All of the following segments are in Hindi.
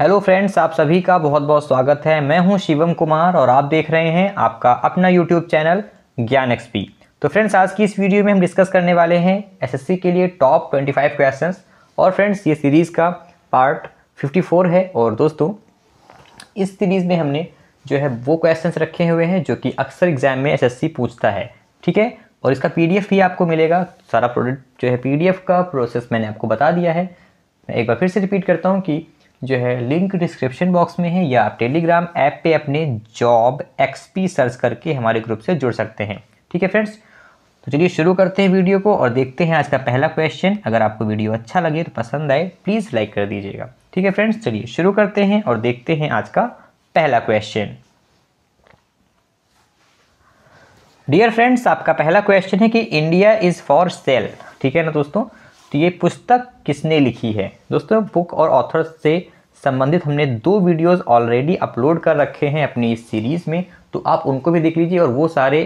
हेलो फ्रेंड्स आप सभी का बहुत बहुत स्वागत है मैं हूं शिवम कुमार और आप देख रहे हैं आपका अपना यूट्यूब चैनल ज्ञान एक्सपी तो फ्रेंड्स आज की इस वीडियो में हम डिस्कस करने वाले हैं एसएससी के लिए टॉप 25 क्वेश्चंस और फ्रेंड्स ये सीरीज़ का पार्ट 54 है और दोस्तों इस सीरीज़ में हमने जो है वो क्वेश्चन रखे हुए हैं जो कि अक्सर एग्जाम में एस पूछता है ठीक है और इसका पी भी आपको मिलेगा सारा प्रोडक्ट जो है पी का प्रोसेस मैंने आपको बता दिया है मैं एक बार फिर से रिपीट करता हूँ कि जो है लिंक डिस्क्रिप्शन बॉक्स में है या आप टेलीग्राम ऐप पे अपने जॉब एक्सपी सर्च करके हमारे ग्रुप से जुड़ सकते हैं ठीक है फ्रेंड्स तो चलिए शुरू करते हैं वीडियो को और देखते हैं आज का पहला क्वेश्चन अगर आपको वीडियो अच्छा लगे तो पसंद आए प्लीज़ लाइक कर दीजिएगा ठीक है फ्रेंड्स चलिए शुरू करते हैं और देखते हैं आज का पहला क्वेश्चन डियर फ्रेंड्स आपका पहला क्वेश्चन है कि इंडिया इज़ फॉर सेल ठीक है ना दोस्तों तो ये पुस्तक किसने लिखी है दोस्तों बुक और ऑथर से संबंधित हमने दो वीडियोस ऑलरेडी अपलोड कर रखे हैं अपनी इस सीरीज़ में तो आप उनको भी देख लीजिए और वो सारे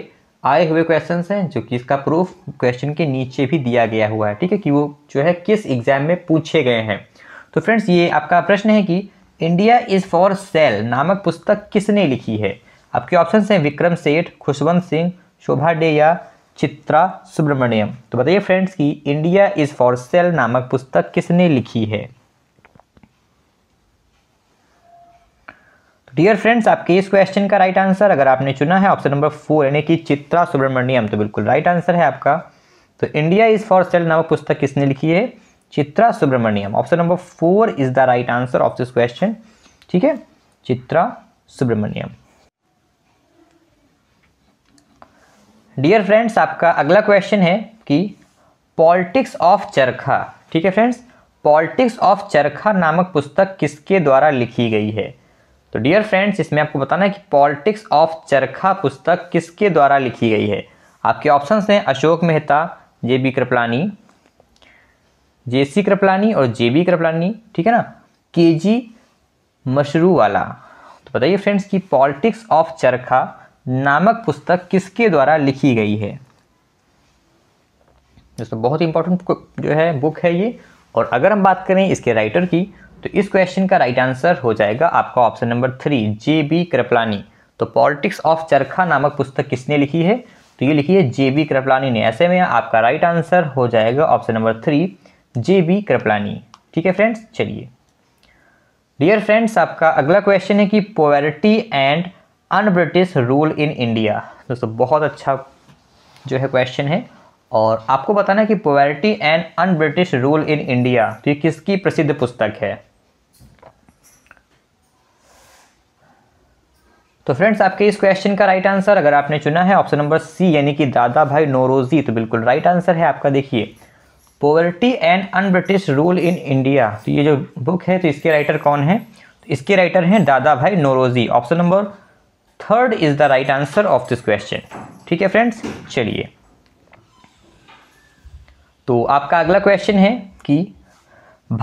आए हुए क्वेश्चन हैं जो कि इसका प्रूफ क्वेश्चन के नीचे भी दिया गया हुआ है ठीक है कि वो जो है किस एग्ज़ाम में पूछे गए हैं तो फ्रेंड्स ये आपका प्रश्न है कि इंडिया इज़ फॉर सेल नामक पुस्तक किसने लिखी है आपके ऑप्शन हैं विक्रम सेठ खुशवंत सिंह शोभा डे या चित्रा सुब्रमण्यम तो बताइए फ्रेंड्स कि इंडिया इज़ फॉर सेल नामक पुस्तक किसने लिखी है डियर फ्रेंड्स आपके इस क्वेश्चन का राइट आंसर अगर आपने चुना है ऑप्शन नंबर फोर यानी कि चित्रा सुब्रमण्यम तो बिल्कुल राइट आंसर है आपका तो इंडिया इज फॉर सेल नामक पुस्तक किसने लिखी है Chitra Subramaniam option number four is the right answer of this question ठीक है चित्रा सुब्रमण्यम डियर फ्रेंड्स आपका अगला क्वेश्चन है कि पॉलिटिक्स ऑफ चरखा ठीक है फ्रेंड्स पॉलिटिक्स ऑफ चरखा नामक पुस्तक किसके द्वारा लिखी गई है तो डियर फ्रेंड्स इसमें आपको बताना है कि पॉलिटिक्स ऑफ चरखा पुस्तक किसके द्वारा लिखी गई है आपके ऑप्शंस हैं Ashok Mehta J B Kripalani J C Kripalani और जे बी कृपलानी ठीक है ना के जी मशरू वाला तो बताइए फ्रेंड्स कि पॉलिटिक्स ऑफ चरखा नामक पुस्तक किसके द्वारा लिखी गई है दोस्तों बहुत इंपॉर्टेंट जो है बुक है ये और अगर हम बात करें इसके राइटर की तो इस क्वेश्चन का राइट आंसर हो जाएगा आपका option number three J B Kripalani तो पॉलिटिक्स ऑफ चरखा नामक पुस्तक किसने लिखी है तो ये लिखी है जे बी कृपलानी ने ऐसे में आपका राइट आंसर हो जाएगा option number three J B Kripalani ठीक है फ्रेंड्स चलिए डियर फ्रेंड्स आपका अगला क्वेश्चन है कि poverty and un British rule in India दोस्तों बहुत अच्छा जो है क्वेश्चन है और आपको बताना है कि poverty and un British rule in India तो ये किसकी प्रसिद्ध पुस्तक है तो फ्रेंड्स आपके इस क्वेश्चन का राइट आंसर अगर आपने चुना है ऑप्शन नंबर सी यानी कि दादा भाई नोरोजी तो बिल्कुल राइट आंसर है आपका देखिए poverty and un British rule in India तो ये जो बुक है तो इसके राइटर कौन है तो इसके राइटर हैं Dadabhai Naoroji option number third is the right answer of this question ठीक है फ्रेंड्स चलिए तो आपका अगला क्वेश्चन है कि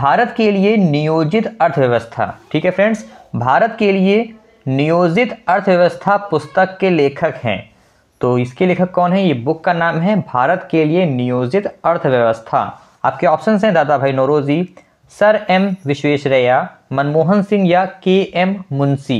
भारत के लिए नियोजित अर्थव्यवस्था ठीक है फ्रेंड्स भारत के लिए नियोजित अर्थव्यवस्था पुस्तक के लेखक हैं तो इसके लेखक कौन है ये बुक का नाम है भारत के लिए नियोजित अर्थव्यवस्था आपके ऑप्शन हैं Dadabhai Naoroji sir M Visvesvaraya Manmohan Singh या के एम मुंशी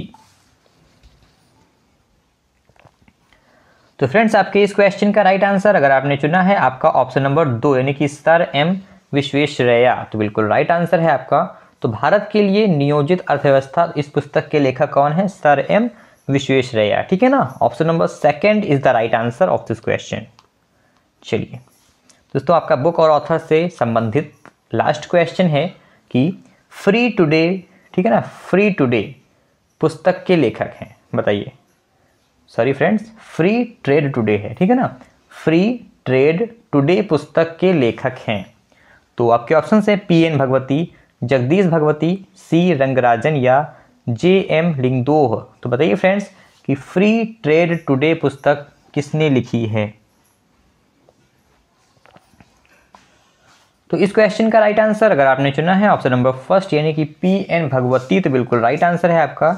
तो फ्रेंड्स आपके इस क्वेश्चन का राइट आंसर अगर आपने चुना है आपका ऑप्शन नंबर दो यानी कि सर एम विश्वेश्वरैया तो बिल्कुल राइट आंसर है आपका तो भारत के लिए नियोजित अर्थव्यवस्था इस पुस्तक के लेखक कौन है सर एम विश्वेश्वरैया ठीक है ना option number second is the right answer of this question चलिए दोस्तों आपका बुक और ऑथर से संबंधित लास्ट क्वेश्चन है कि फ्री टुडे ठीक है ना फ्री टुडे पुस्तक के लेखक हैं बताइए sorry friends free trade today है ठीक है ना फ्री ट्रेड टुडे पुस्तक के लेखक हैं तो आपके ऑप्शन है P N Bhagwati Jagdish Bhagwati C Rangarajan या जे एम लिंगदोह तो बताइए फ्रेंड्स कि फ्री ट्रेड टुडे पुस्तक किसने लिखी है तो इस क्वेश्चन का राइट आंसर अगर आपने चुना है ऑप्शन नंबर फर्स्ट यानी कि पी एन भगवती तो बिल्कुल राइट आंसर है आपका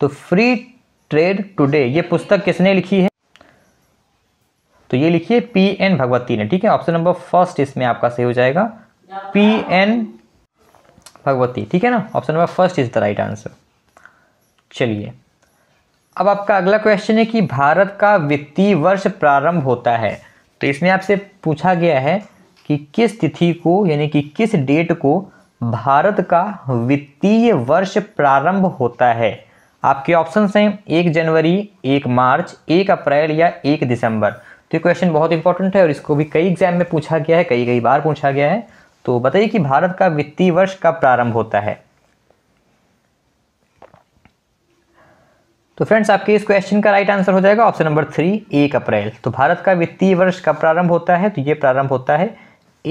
तो फ्री ट्रेड टुडे ये पुस्तक किसने लिखी है तो ये लिखिए पी एन भगवती ने ठीक है ऑप्शन नंबर फर्स्ट इसमें आपका सही हो जाएगा पी एन भगवती ठीक है ना option number first is the right answer चलिए अब आपका अगला क्वेश्चन है कि भारत का वित्तीय वर्ष प्रारंभ होता है तो इसमें आपसे पूछा गया है कि किस तिथि को यानी कि किस डेट को भारत का वित्तीय वर्ष प्रारंभ होता है आपके ऑप्शन हैं एक जनवरी एक मार्च एक अप्रैल या एक दिसंबर तो ये क्वेश्चन बहुत इंपॉर्टेंट है और इसको भी कई एग्जाम में पूछा गया है कई कई बार पूछा गया है तो बताइए कि भारत का वित्तीय वर्ष कब प्रारंभ होता है तो फ्रेंड्स आपके इस क्वेश्चन का राइट आंसर हो जाएगा ऑप्शन नंबर थ्री एक अप्रैल तो भारत का वित्तीय वर्ष कब प्रारंभ होता है तो ये प्रारंभ होता है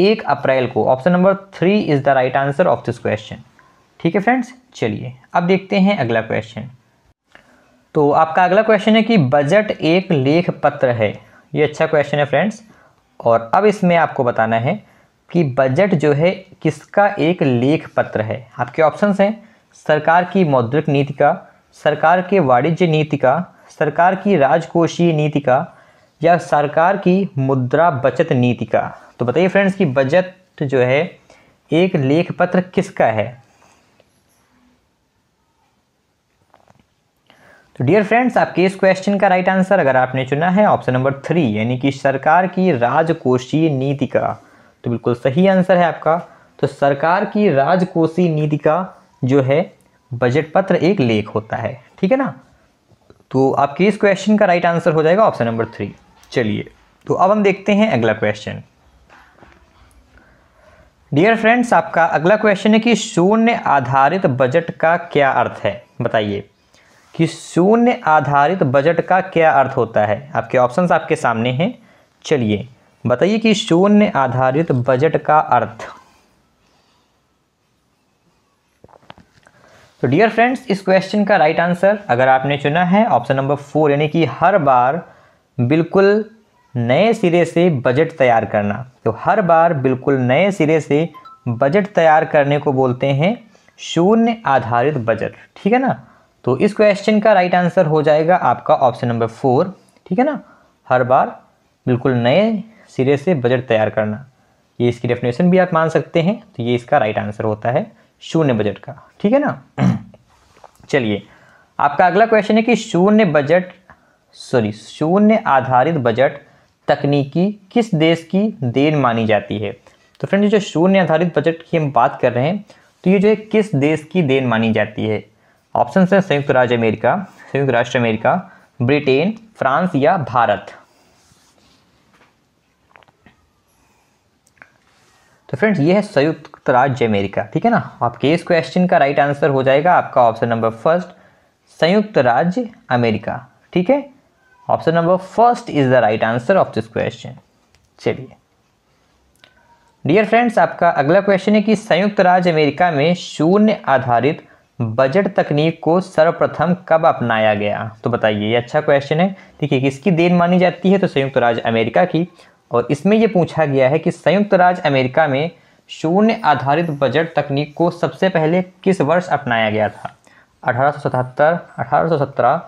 एक अप्रैल को option number three is the right answer of this question ठीक है फ्रेंड्स चलिए अब देखते हैं अगला क्वेश्चन तो आपका अगला क्वेश्चन है कि बजट एक लेख पत्र है ये अच्छा क्वेश्चन है फ्रेंड्स और अब इसमें आपको बताना है कि बजट जो है किसका एक लेख पत्र है आपके ऑप्शंस हैं सरकार की मौद्रिक नीति का सरकार के वाणिज्य नीति का सरकार की राजकोषीय नीति का या सरकार की मुद्रा बचत नीति का तो बताइए फ्रेंड्स कि बजट जो है एक लेख पत्र किसका है तो डियर फ्रेंड्स आपके इस क्वेश्चन का राइट आंसर अगर आपने चुना है ऑप्शन नंबर थ्री यानी कि सरकार की राजकोषीय नीति का तो बिल्कुल सही आंसर है आपका तो सरकार की राजकोषीय नीति का जो है बजट पत्र एक लेख होता है ठीक है ना तो आपके इस क्वेश्चन का राइट आंसर हो जाएगा ऑप्शन नंबर थ्री चलिए तो अब हम देखते हैं अगला क्वेश्चन डियर फ्रेंड्स आपका अगला क्वेश्चन है कि शून्य आधारित बजट का क्या अर्थ है बताइए कि शून्य आधारित बजट का क्या अर्थ होता है आपके ऑप्शंस आपके सामने हैं चलिए बताइए कि शून्य आधारित बजट का अर्थ तो डियर फ्रेंड्स इस क्वेश्चन का राइट right आंसर अगर आपने चुना है ऑप्शन नंबर फोर यानी कि हर बार बिल्कुल नए सिरे से बजट तैयार करना तो हर बार बिल्कुल नए सिरे से बजट तैयार करने को बोलते हैं शून्य आधारित बजट ठीक है ना तो इस क्वेश्चन का राइट right आंसर हो जाएगा आपका ऑप्शन नंबर फोर ठीक है ना हर बार बिल्कुल नए सिरे से बजट तैयार करना ये इसकी डेफिनेशन भी आप मान सकते हैं तो ये इसका राइट आंसर होता है शून्य बजट का ठीक है ना चलिए आपका अगला क्वेश्चन है कि शून्य बजट सॉरी शून्य आधारित बजट तकनीकी किस देश की देन मानी जाती है तो फ्रेंड जो शून्य आधारित बजट की हम बात कर रहे हैं तो ये जो है किस देश की देन मानी जाती है ऑप्शन है संयुक्त राज्य अमेरिका संयुक्त राष्ट्र अमेरिका ब्रिटेन फ्रांस या भारत तो फ्रेंड्स ये है संयुक्त राज्य अमेरिका ठीक है ना आपके इस क्वेश्चन का राइट आंसर हो जाएगा आपका ऑप्शन नंबर फर्स्ट संयुक्त राज्य अमेरिका ठीक है option number first is the right answer of this question चलिए डियर फ्रेंड्स आपका अगला क्वेश्चन है कि संयुक्त राज्य अमेरिका में शून्य आधारित बजट तकनीक को सर्वप्रथम कब अपनाया गया तो बताइए ये अच्छा क्वेश्चन है ठीक है किसकी देन मानी जाती है तो संयुक्त राज्य अमेरिका की और इसमें यह पूछा गया है कि संयुक्त राज्य अमेरिका में शून्य आधारित बजट तकनीक को सबसे पहले किस वर्ष अपनाया गया था अठारह सौ सतहत्तर अठारह सौ सत्रह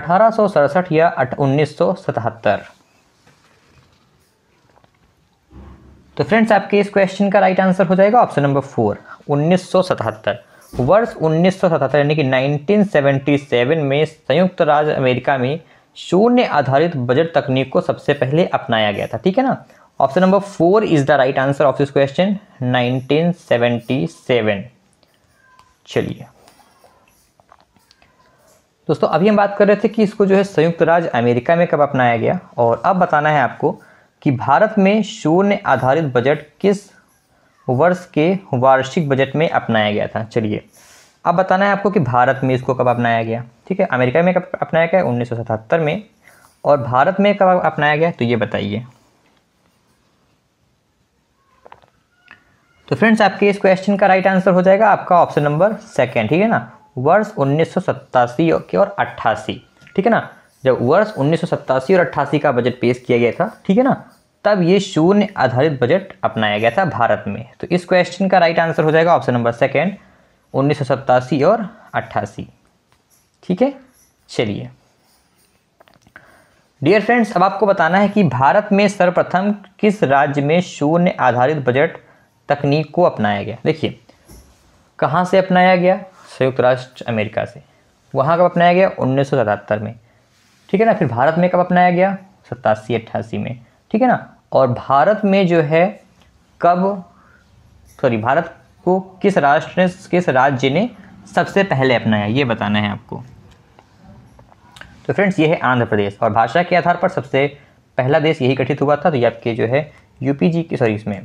अठारह सौ सड़सठ या उन्नीस सौ सतहत्तर तो फ्रेंड्स आपके इस क्वेश्चन का राइट आंसर हो जाएगा ऑप्शन नंबर फोर उन्नीस सौ सतहत्तर वर्ष उन्नीस सौ सतहत्तर यानी कि 1977 में संयुक्त राज्य अमेरिका में शून्य आधारित बजट तकनीक को सबसे पहले अपनाया गया था ठीक है ना option number four is the right answer of this question 1977 चलिए दोस्तों अभी हम बात कर रहे थे कि इसको जो है संयुक्त राज्य अमेरिका में कब अपनाया गया और अब बताना है आपको कि भारत में शून्य आधारित बजट किस वर्ष के वार्षिक बजट में अपनाया गया था चलिए अब बताना है आपको कि भारत में इसको कब अपनाया गया ठीक है अमेरिका में कब अपनाया गया उन्नीस में और भारत में कब अपनाया गया तो ये बताइए तो फ्रेंड्स आपके इस क्वेश्चन का राइट आंसर हो जाएगा आपका ऑप्शन नंबर सेकेंड ठीक है ना वर्ष उन्नीस के और अट्ठासी ठीक है ना जब वर्ष उन्नीस और अट्ठासी का बजट पेश किया गया था ठीक है ना तब ये शून्य आधारित बजट अपनाया गया था भारत में तो इस क्वेश्चन का राइट आंसर हो जाएगा ऑप्शन नंबर सेकेंड उन्नीस और अट्ठासी ठीक है चलिए डियर फ्रेंड्स अब आपको बताना है कि भारत में सर्वप्रथम किस राज्य में शून्य आधारित बजट तकनीक को अपनाया गया देखिए कहाँ से अपनाया गया संयुक्त राष्ट्र अमेरिका से वहाँ कब अपनाया गया उन्नीस में ठीक है ना फिर भारत में कब अपनाया गया सतासी अट्ठासी में ठीक है ना और भारत में जो है कब सॉरी भारत को किस राष्ट्र ने किस राज्य ने सबसे पहले अपनाया ये बताना है आपको तो फ्रेंड्स ये है आंध्र प्रदेश और भाषा के आधार पर सबसे पहला देश यही गठित हुआ था तो ये आपके जो है यूपी जी की सॉरी इसमें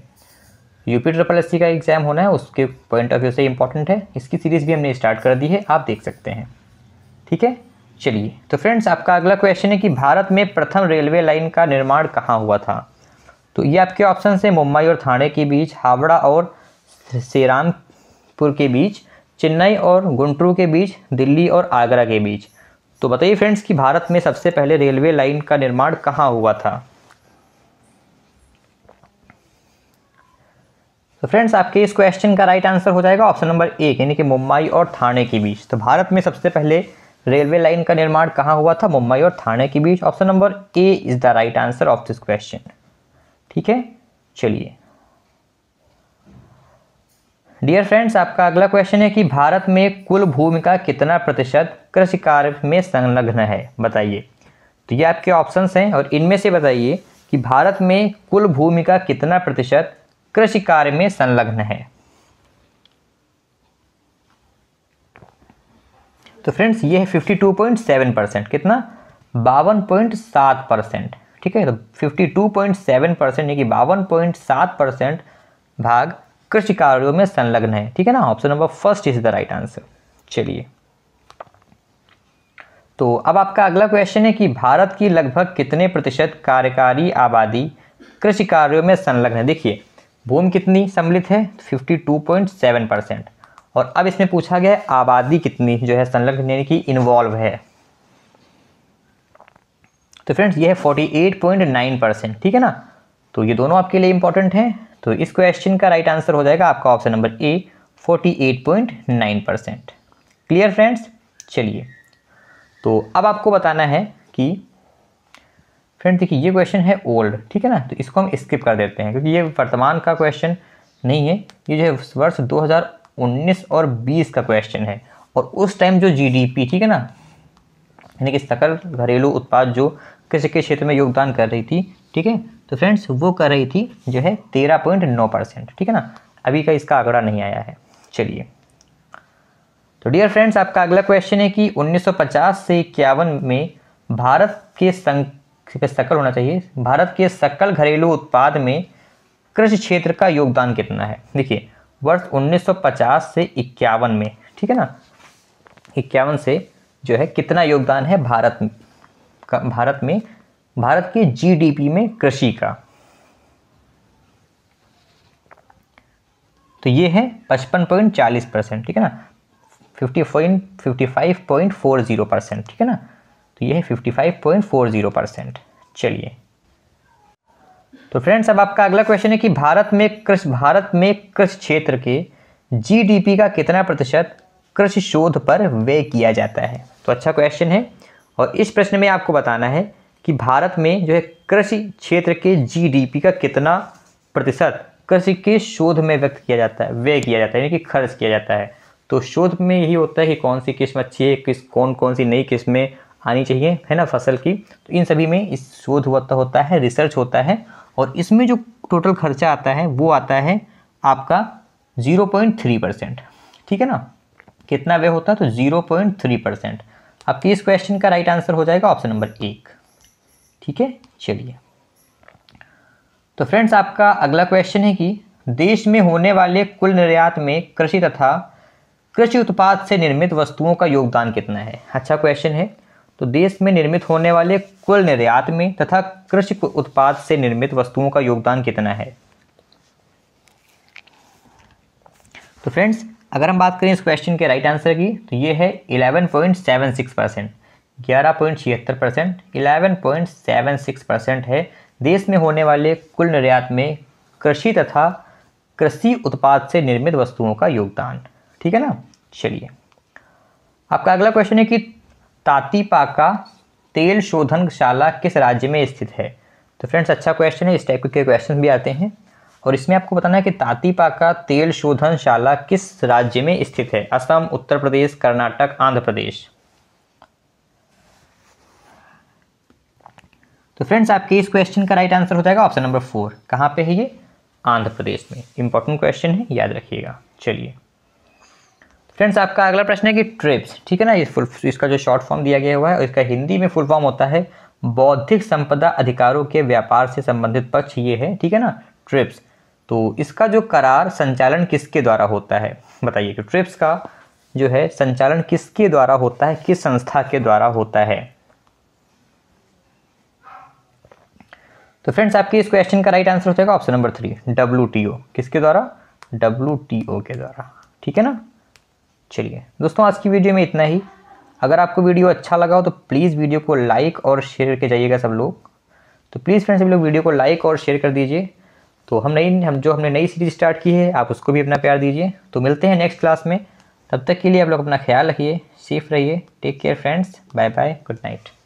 यूपी ट्रिपल एस का एग्ज़ाम होना है उसके पॉइंट ऑफ व्यू से इंपॉर्टेंट है इसकी सीरीज़ भी हमने स्टार्ट कर दी है आप देख सकते हैं ठीक है चलिए तो फ्रेंड्स आपका अगला क्वेश्चन है कि भारत में प्रथम रेलवे लाइन का निर्माण कहाँ हुआ था तो ये आपके ऑप्शन है मुंबई और थाने के बीच हावड़ा और सेरानपुर के बीच चेन्नई और गुंटूर के बीच दिल्ली और आगरा के बीच तो बताइए फ्रेंड्स कि भारत में सबसे पहले रेलवे लाइन का निर्माण कहाँ हुआ था तो फ्रेंड्स आपके इस क्वेश्चन का राइट आंसर हो जाएगा ऑप्शन नंबर एक यानी कि मुंबई और थाने के बीच तो भारत में सबसे पहले रेलवे लाइन का निर्माण कहाँ हुआ था मुंबई और थाने के बीच option number A is the right answer of this question ठीक है चलिए डियर फ्रेंड्स आपका अगला क्वेश्चन है कि भारत में कुल भूमि का कितना प्रतिशत कृषि कार्य में संलग्न है बताइए तो ये आपके ऑप्शंस हैं और इनमें से बताइए कि भारत में कुल भूमि का कितना प्रतिशत कृषि कार्य में संलग्न है तो फ्रेंड्स ये है सेवन परसेंट कितना बावन पॉइंट सात परसेंट ठीक है तो सेवन परसेंट यानी कि बावन पॉइंट सात परसेंट भाग कृषि कार्यों में संलग्न है ठीक है ना option number first is the right answer चलिए तो अब आपका अगला क्वेश्चन है कि भारत की लगभग कितने प्रतिशत कार्यकारी आबादी कृषि कार्यों में संलग्न है देखिए भूमि कितनी सम्मिलित है 52.7 परसेंट और अब इसमें पूछा गया है आबादी कितनी जो है संलग्न यानी कि इन्वॉल्व है तो फ्रेंड्स यह है 48.9 परसेंट ठीक है ना तो ये दोनों आपके लिए इंपॉर्टेंट हैं तो इस क्वेश्चन का राइट आंसर हो जाएगा आपका option number A 48.9 percent clear friends चलिए तो अब आपको बताना है कि फ्रेंड देखिए ये क्वेश्चन है ओल्ड ठीक है ना तो इसको हम स्किप कर देते हैं क्योंकि ये वर्तमान का क्वेश्चन नहीं है ये जो है वर्ष 2019 और 20 का क्वेश्चन है और उस टाइम जो जीडीपी ठीक है ना यानी कि सकल घरेलू उत्पाद जो कृषि के क्षेत्र में योगदान कर रही थी ठीक है तो फ्रेंड्स वो कर रही थी जो है तेरह पॉइंट नौ परसेंट ठीक है ना अभी का इसका आंकड़ा नहीं आया है चलिए तो डियर फ्रेंड्स आपका अगला क्वेश्चन है कि 1950 से इक्यावन में भारत के सकल होना चाहिए भारत के सकल घरेलू उत्पाद में कृषि क्षेत्र का योगदान कितना है देखिए वर्ष 1950 से इक्यावन में ठीक है ना इक्यावन से जो है कितना योगदान है भारत भारत में भारत के जीडीपी में कृषि का तो ये है पचपन पॉइंट चालीस परसेंट ठीक है ना fifty point fifty five point four zero percent ठीक है ना तो ये है fifty five point four zero percent चलिए तो फ्रेंड्स अब आपका अगला क्वेश्चन है कि भारत में कृषि भारत में कृषि क्षेत्र के जीडीपी का कितना प्रतिशत कृषि शोध पर व्यय किया जाता है तो अच्छा क्वेश्चन है और इस प्रश्न में आपको बताना है कि भारत में जो है कृषि क्षेत्र के जीडीपी का कितना प्रतिशत कृषि के शोध में व्यक्त किया जाता है व्यय किया जाता है यानी कि खर्च किया जाता है तो शोध में यही होता है कि कौन सी किस्म अच्छी है किस कौन कौन सी नई किस्में आनी चाहिए है ना फसल की तो इन सभी में इस शोध होता होता है रिसर्च होता है और इसमें जो टोटल खर्चा आता है वो आता है आपका ज़ीरो पॉइंट थ्री परसेंट ठीक है ना कितना व्यय होता है तो ज़ीरो पॉइंट थ्री परसेंट आपके इस क्वेश्चन का राइट आंसर हो जाएगा ऑप्शन नंबर एक ठीक है चलिए तो फ्रेंड्स आपका अगला क्वेश्चन है कि देश में होने वाले कुल निर्यात में कृषि तथा कृषि उत्पाद से निर्मित वस्तुओं का योगदान कितना है अच्छा क्वेश्चन है तो देश में निर्मित होने वाले कुल निर्यात में तथा कृषि उत्पाद से निर्मित वस्तुओं का योगदान कितना है तो फ्रेंड्स अगर हम बात करें इस क्वेश्चन के राइट आंसर की तो ये है eleven point seven six percent ग्यारह पॉइंट छिहत्तर percent eleven point seven six percent है देश में होने वाले कुल निर्यात में कृषि तथा कृषि उत्पाद से निर्मित वस्तुओं का योगदान ठीक है ना चलिए आपका अगला क्वेश्चन है कि तातीपाका तेल शोधनशाला किस राज्य में स्थित है तो फ्रेंड्स अच्छा क्वेश्चन है इस टाइप के क्वेश्चन भी आते हैं और इसमें आपको बताना है कि तातीपाका तेल शोधन शाला किस राज्य में स्थित है असम उत्तर प्रदेश कर्नाटक आंध्र प्रदेश तो फ्रेंड्स आपके इस क्वेश्चन का राइट आंसर हो जाएगा ऑप्शन नंबर फोर कहाँ पे है ये आंध्र प्रदेश में इंपॉर्टेंट क्वेश्चन है याद रखिएगा चलिए फ्रेंड्स आपका अगला प्रश्न है कि ट्रिप्स ठीक है ना इस फुल इसका जो शॉर्ट फॉर्म दिया गया हुआ है इसका हिंदी में फुल फॉर्म होता है बौद्धिक संपदा अधिकारों के व्यापार से संबंधित पक्ष ये है ठीक है ना ट्रिप्स तो इसका जो करार संचालन किसके द्वारा होता है बताइए कि ट्रिप्स का जो है संचालन किसके द्वारा होता है किस संस्था के द्वारा होता है तो फ्रेंड्स आपके इस क्वेश्चन का राइट आंसर हो जाएगा ऑप्शन नंबर थ्री डब्ल्यू किसके द्वारा डब्ल्यू के द्वारा ठीक है ना चलिए दोस्तों आज की वीडियो में इतना ही अगर आपको वीडियो अच्छा लगा हो तो प्लीज़ वीडियो को लाइक और शेयर करके जाइएगा सब लोग तो प्लीज़ फ्रेंड्स सब लोग वीडियो को लाइक और शेयर कर दीजिए तो हम नई हम जो हमने नई सीरीज स्टार्ट की है आप उसको भी अपना प्यार दीजिए तो मिलते हैं नेक्स्ट क्लास में तब तक के लिए आप लोग अपना ख्याल रखिए सेफ रहिए take care friends bye bye good night